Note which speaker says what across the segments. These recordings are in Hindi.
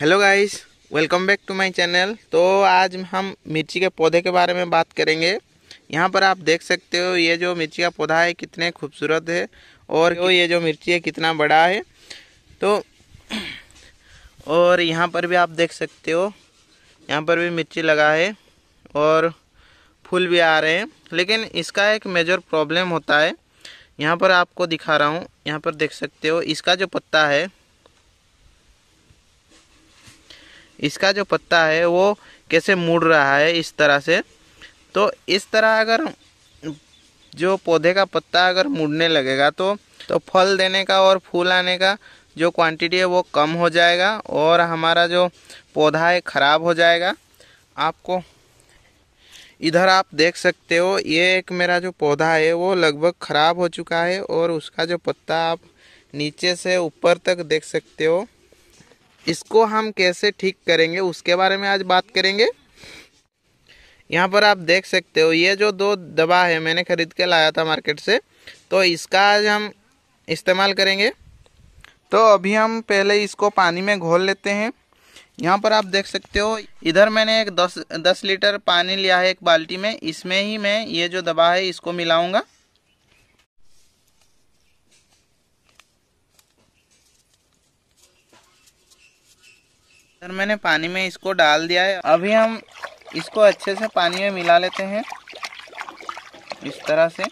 Speaker 1: hello guys welcome back to my channel तो आज हम मिर्ची के पौधे के बारे में बात करेंगे यहाँ पर आप देख सकते हो ये जो मिर्ची का पौधा है कितने खूबसूरत है और वो ये जो मिर्ची है कितना बड़ा है तो और यहाँ पर भी आप देख सकते हो यहाँ पर भी मिर्ची लगा है और फूल भी आ रहे हैं लेकिन इसका एक मेजर प्रॉब्लम होता है यहाँ पर आपको दिखा रहा हूँ यहाँ पर देख सकते हो इसका जो पत्ता है इसका जो पत्ता है वो कैसे मुड़ रहा है इस तरह से तो इस तरह अगर जो पौधे का पत्ता अगर मुड़ने लगेगा तो तो फल देने का और फूल आने का जो क्वांटिटी है वो कम हो जाएगा और हमारा जो पौधा है ख़राब हो जाएगा आपको इधर आप देख सकते हो ये एक मेरा जो पौधा है वो लगभग ख़राब हो चुका है और उसका जो पत्ता आप नीचे से ऊपर तक देख सकते हो इसको हम कैसे ठीक करेंगे उसके बारे में आज बात करेंगे यहाँ पर आप देख सकते हो ये जो दो दवा है मैंने ख़रीद के लाया था मार्केट से तो इसका आज हम इस्तेमाल करेंगे तो अभी हम पहले इसको पानी में घोल लेते हैं यहाँ पर आप देख सकते हो इधर मैंने एक दस दस लीटर पानी लिया है एक बाल्टी में इसमें ही मैं ये जो दवा है इसको मिलाऊंगा सर मैंने पानी में इसको डाल दिया है अभी हम इसको अच्छे से पानी में मिला लेते हैं इस तरह से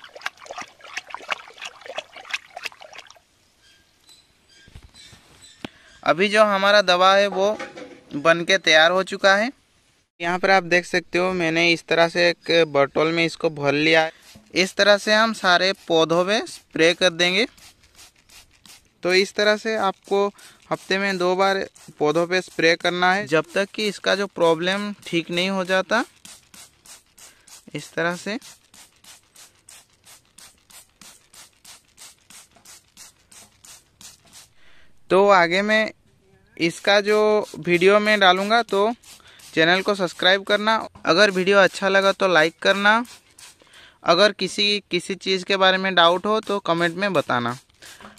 Speaker 1: अभी जो हमारा दवा है वो बन के तैयार हो चुका है यहाँ पर आप देख सकते हो मैंने इस तरह से एक बर्टोल में इसको भर लिया इस तरह से हम सारे पौधों में स्प्रे कर देंगे तो इस तरह से आपको हफ्ते में दो बार पौधों पे स्प्रे करना है जब तक कि इसका जो प्रॉब्लम ठीक नहीं हो जाता इस तरह से तो आगे मैं इसका जो वीडियो में डालूंगा तो चैनल को सब्सक्राइब करना अगर वीडियो अच्छा लगा तो लाइक करना अगर किसी किसी चीज़ के बारे में डाउट हो तो कमेंट में बताना